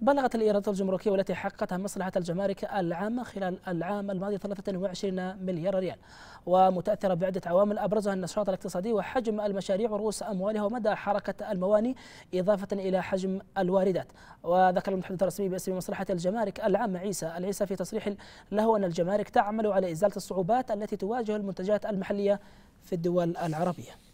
بلغت الإيرادات الجمركية والتي حققتها مصلحة الجمارك العامة خلال العام الماضي 23 مليار ريال ومتأثرة بعدة عوامل أبرزها النشاط الاقتصادي وحجم المشاريع ورؤوس أموالها ومدى حركة المواني إضافة إلى حجم الواردات وذكر المتحدث الرسمي باسم مصلحة الجمارك العامة عيسى العيسى في تصريح له أن الجمارك تعمل على إزالة الصعوبات التي تواجه المنتجات المحلية في الدول العربية